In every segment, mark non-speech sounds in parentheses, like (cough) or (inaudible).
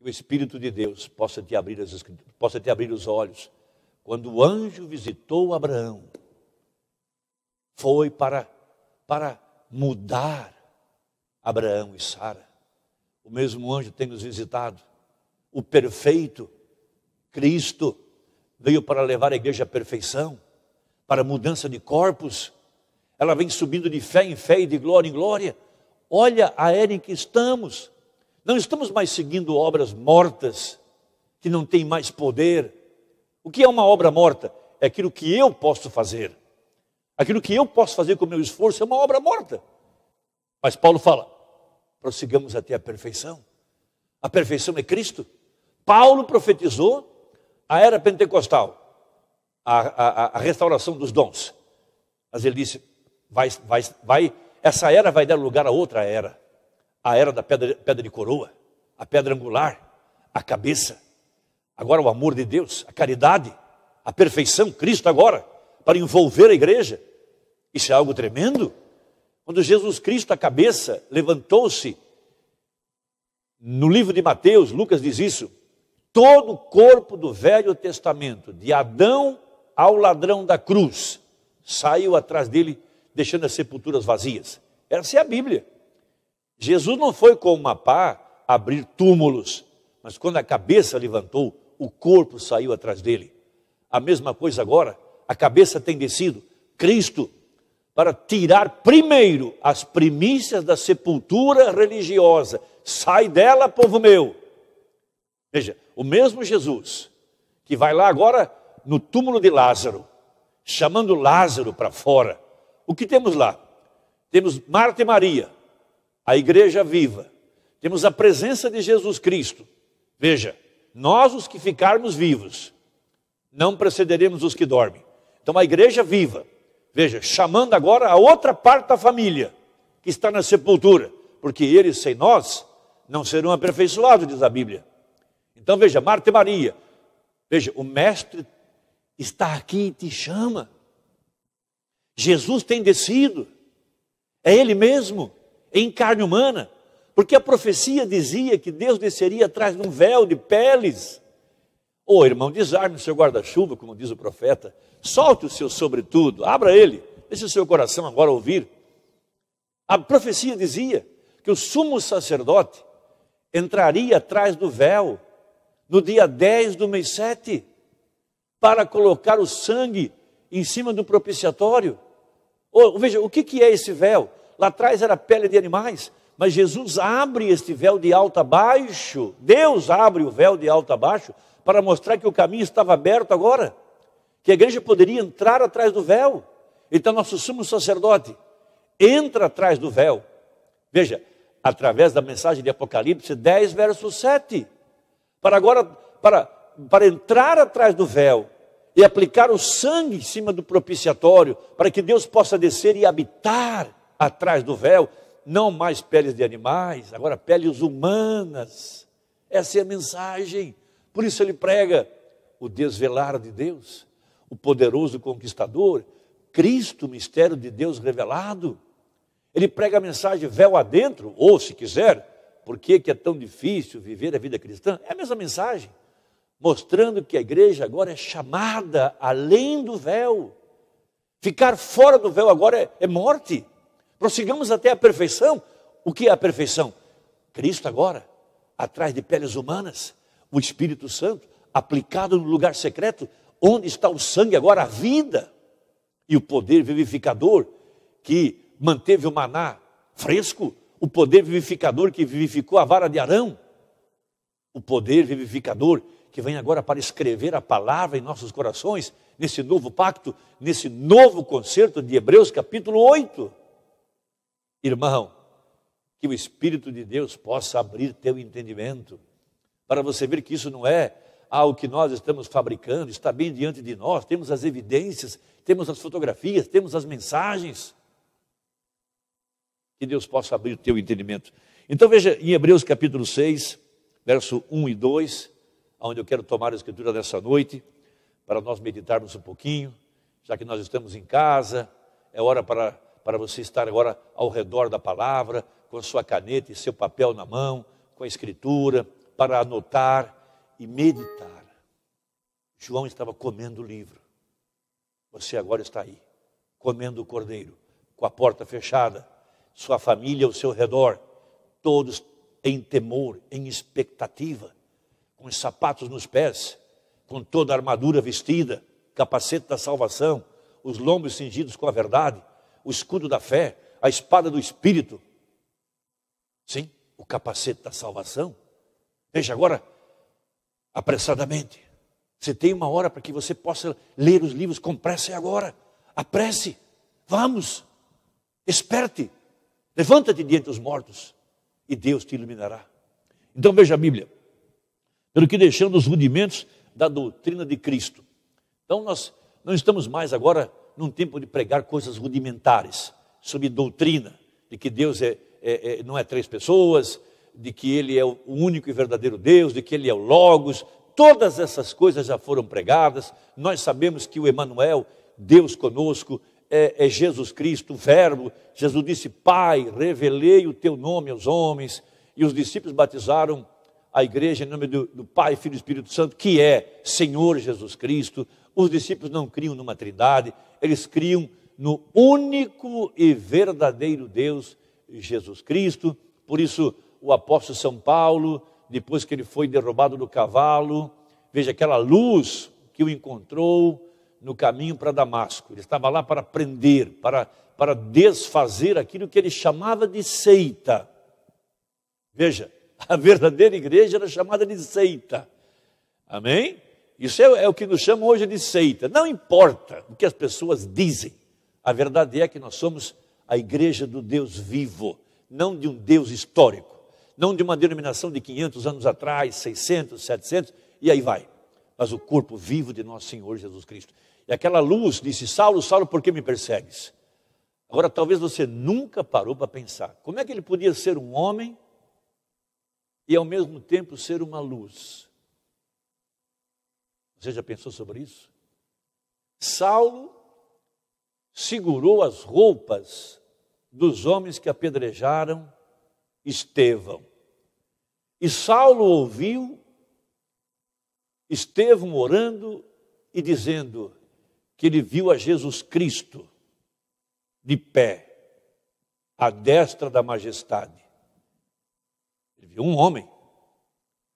Que o Espírito de Deus possa te abrir, as, possa te abrir os olhos. Quando o anjo visitou Abraão, foi para, para mudar Abraão e Sara. O mesmo anjo tem nos visitado. O perfeito Cristo veio para levar a igreja à perfeição, para mudança de corpos. Ela vem subindo de fé em fé e de glória em glória. Olha a era em que estamos. Não estamos mais seguindo obras mortas, que não têm mais poder. O que é uma obra morta? É aquilo que eu posso fazer. Aquilo que eu posso fazer com o meu esforço é uma obra morta. Mas Paulo fala: prossigamos até a perfeição. A perfeição é Cristo. Paulo profetizou a era pentecostal, a, a, a restauração dos dons. Mas ele disse: vai, vai, vai, essa era vai dar lugar a outra era a era da pedra, pedra de coroa, a pedra angular, a cabeça. Agora o amor de Deus, a caridade, a perfeição, Cristo agora, para envolver a igreja. Isso é algo tremendo. Quando Jesus Cristo, a cabeça, levantou-se, no livro de Mateus, Lucas diz isso, todo o corpo do Velho Testamento, de Adão ao ladrão da cruz, saiu atrás dele, deixando as sepulturas vazias. Essa é a Bíblia. Jesus não foi com uma pá abrir túmulos, mas quando a cabeça levantou, o corpo saiu atrás dele. A mesma coisa agora, a cabeça tem descido Cristo para tirar primeiro as primícias da sepultura religiosa. Sai dela, povo meu. Veja, o mesmo Jesus que vai lá agora no túmulo de Lázaro, chamando Lázaro para fora. O que temos lá? Temos Marta e Maria a igreja viva, temos a presença de Jesus Cristo. Veja, nós os que ficarmos vivos, não precederemos os que dormem. Então a igreja viva, veja, chamando agora a outra parte da família que está na sepultura, porque eles sem nós não serão aperfeiçoados, diz a Bíblia. Então veja, Marta e Maria, veja, o Mestre está aqui e te chama. Jesus tem descido, é Ele mesmo em carne humana, porque a profecia dizia que Deus desceria atrás de um véu de peles. Ô oh, irmão, desarme o seu guarda-chuva, como diz o profeta, solte o seu sobretudo, abra ele, deixe o seu coração agora ouvir. A profecia dizia que o sumo sacerdote entraria atrás do véu no dia 10 do mês 7 para colocar o sangue em cima do propiciatório. Ou, veja, o que, que é esse véu? Lá atrás era pele de animais, mas Jesus abre este véu de alto a baixo. Deus abre o véu de alto a baixo para mostrar que o caminho estava aberto agora, que a igreja poderia entrar atrás do véu. Então, nosso sumo sacerdote entra atrás do véu. Veja, através da mensagem de Apocalipse 10, verso 7. Para agora, para, para entrar atrás do véu e aplicar o sangue em cima do propiciatório, para que Deus possa descer e habitar atrás do véu, não mais peles de animais, agora peles humanas. Essa é a mensagem. Por isso ele prega o desvelar de Deus, o poderoso conquistador, Cristo, mistério de Deus revelado. Ele prega a mensagem véu adentro, ou se quiser, por que é tão difícil viver a vida cristã? É a mesma mensagem, mostrando que a igreja agora é chamada além do véu. Ficar fora do véu agora é, é morte prossigamos até a perfeição. O que é a perfeição? Cristo agora, atrás de peles humanas, o Espírito Santo, aplicado no lugar secreto, onde está o sangue agora, a vida e o poder vivificador que manteve o maná fresco, o poder vivificador que vivificou a vara de Arão, o poder vivificador que vem agora para escrever a palavra em nossos corações, nesse novo pacto, nesse novo concerto de Hebreus capítulo 8. Irmão, que o Espírito de Deus possa abrir teu entendimento, para você ver que isso não é algo que nós estamos fabricando, está bem diante de nós, temos as evidências, temos as fotografias, temos as mensagens. Que Deus possa abrir teu entendimento. Então veja em Hebreus capítulo 6, verso 1 e 2, onde eu quero tomar a escritura dessa noite, para nós meditarmos um pouquinho, já que nós estamos em casa, é hora para para você estar agora ao redor da palavra, com a sua caneta e seu papel na mão, com a escritura, para anotar e meditar. João estava comendo o livro. Você agora está aí, comendo o cordeiro, com a porta fechada, sua família ao seu redor, todos em temor, em expectativa, com os sapatos nos pés, com toda a armadura vestida, capacete da salvação, os lombos cingidos com a verdade, o escudo da fé, a espada do espírito. Sim, o capacete da salvação. Veja agora, apressadamente. Você tem uma hora para que você possa ler os livros com pressa é agora. Apresse. Vamos. Esperte. Levanta-te diante dos mortos e Deus te iluminará. Então veja a Bíblia. Pelo que deixando os rudimentos da doutrina de Cristo. Então nós não estamos mais agora num tempo de pregar coisas rudimentares, sobre doutrina de que Deus é, é, é, não é três pessoas, de que Ele é o único e verdadeiro Deus, de que Ele é o Logos. Todas essas coisas já foram pregadas. Nós sabemos que o Emanuel, Deus conosco, é, é Jesus Cristo, o Verbo. Jesus disse: Pai, revelei o teu nome aos homens. E os discípulos batizaram a igreja em nome do, do Pai, Filho e Espírito Santo, que é Senhor Jesus Cristo os discípulos não criam numa trindade, eles criam no único e verdadeiro Deus, Jesus Cristo. Por isso, o apóstolo São Paulo, depois que ele foi derrubado do cavalo, veja aquela luz que o encontrou no caminho para Damasco. Ele estava lá para prender, para, para desfazer aquilo que ele chamava de seita. Veja, (laughs) a verdadeira igreja era chamada de seita. Amém? Isso é, é o que nos chamam hoje de seita. Não importa o que as pessoas dizem, a verdade é que nós somos a igreja do Deus vivo, não de um Deus histórico, não de uma denominação de 500 anos atrás, 600, 700 e aí vai. Mas o corpo vivo de nosso Senhor Jesus Cristo. E aquela luz disse: Saulo, Saulo, por que me persegues? Agora, talvez você nunca parou para pensar: como é que ele podia ser um homem e ao mesmo tempo ser uma luz? Você já pensou sobre isso? Saulo segurou as roupas dos homens que apedrejaram Estevão. E Saulo ouviu Estevão orando e dizendo que ele viu a Jesus Cristo de pé, à destra da majestade. Ele viu um homem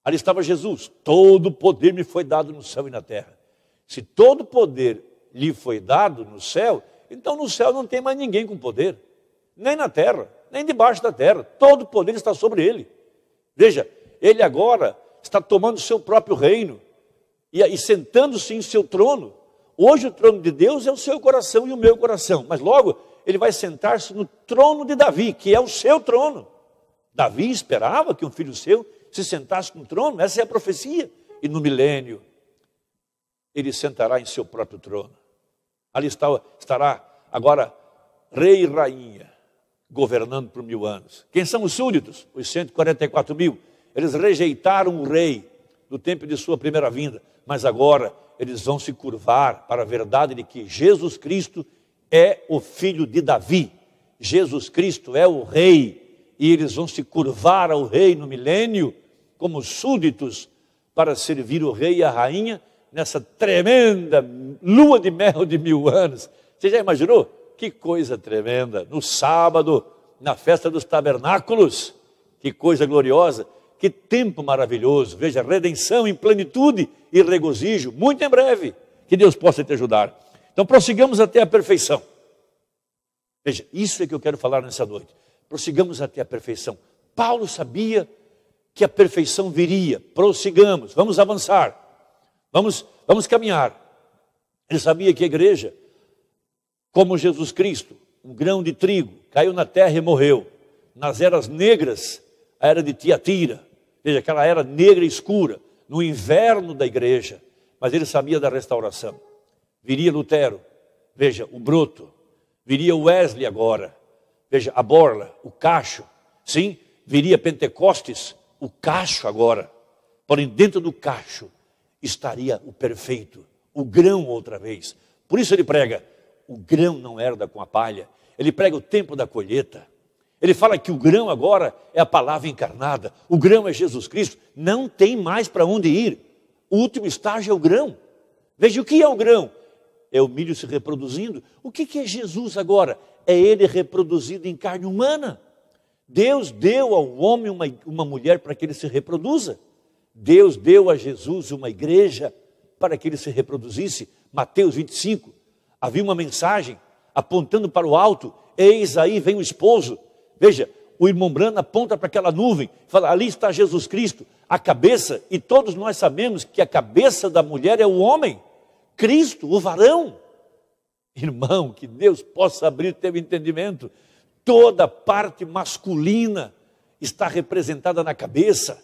Ali estava Jesus. Todo poder me foi dado no céu e na terra. Se todo poder lhe foi dado no céu, então no céu não tem mais ninguém com poder, nem na terra, nem debaixo da terra. Todo poder está sobre ele. Veja, ele agora está tomando o seu próprio reino e, e sentando-se em seu trono. Hoje o trono de Deus é o seu coração e o meu coração, mas logo ele vai sentar-se no trono de Davi, que é o seu trono. Davi esperava que um filho seu se sentasse no trono, essa é a profecia. E no milênio, ele sentará em seu próprio trono. Ali estará agora rei e rainha, governando por mil anos. Quem são os súditos? Os 144 mil. Eles rejeitaram o rei no tempo de sua primeira vinda, mas agora eles vão se curvar para a verdade de que Jesus Cristo é o filho de Davi, Jesus Cristo é o rei, e eles vão se curvar ao rei no milênio como súditos para servir o rei e a rainha nessa tremenda lua de mel de mil anos. Você já imaginou? Que coisa tremenda! No sábado, na festa dos tabernáculos, que coisa gloriosa! Que tempo maravilhoso! Veja, redenção em plenitude e regozijo, muito em breve. Que Deus possa te ajudar. Então, prossigamos até a perfeição. Veja, isso é que eu quero falar nessa noite. Prossigamos até a perfeição. Paulo sabia que a perfeição viria. Prossigamos, vamos avançar, vamos, vamos caminhar. Ele sabia que a igreja, como Jesus Cristo, um grão de trigo, caiu na terra e morreu. Nas eras negras, a era de Tiatira, veja, aquela era negra e escura, no inverno da igreja, mas ele sabia da restauração. Viria Lutero, veja, o Bruto. viria Wesley agora, veja, a borla, o cacho, sim, viria Pentecostes, o cacho agora, porém dentro do cacho estaria o perfeito, o grão outra vez. Por isso ele prega: o grão não herda com a palha, ele prega o tempo da colheita. Ele fala que o grão agora é a palavra encarnada, o grão é Jesus Cristo, não tem mais para onde ir. O último estágio é o grão. Veja o que é o grão: é o milho se reproduzindo. O que é Jesus agora? É ele reproduzido em carne humana. Deus deu ao homem uma, uma mulher para que ele se reproduza. Deus deu a Jesus uma igreja para que ele se reproduzisse. Mateus 25. Havia uma mensagem apontando para o alto: Eis aí vem o esposo. Veja, o irmão Branham aponta para aquela nuvem, fala: Ali está Jesus Cristo, a cabeça, e todos nós sabemos que a cabeça da mulher é o homem, Cristo, o varão. Irmão, que Deus possa abrir teu entendimento toda parte masculina está representada na cabeça.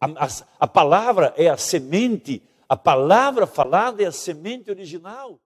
A, a, a palavra é a semente, a palavra falada é a semente original.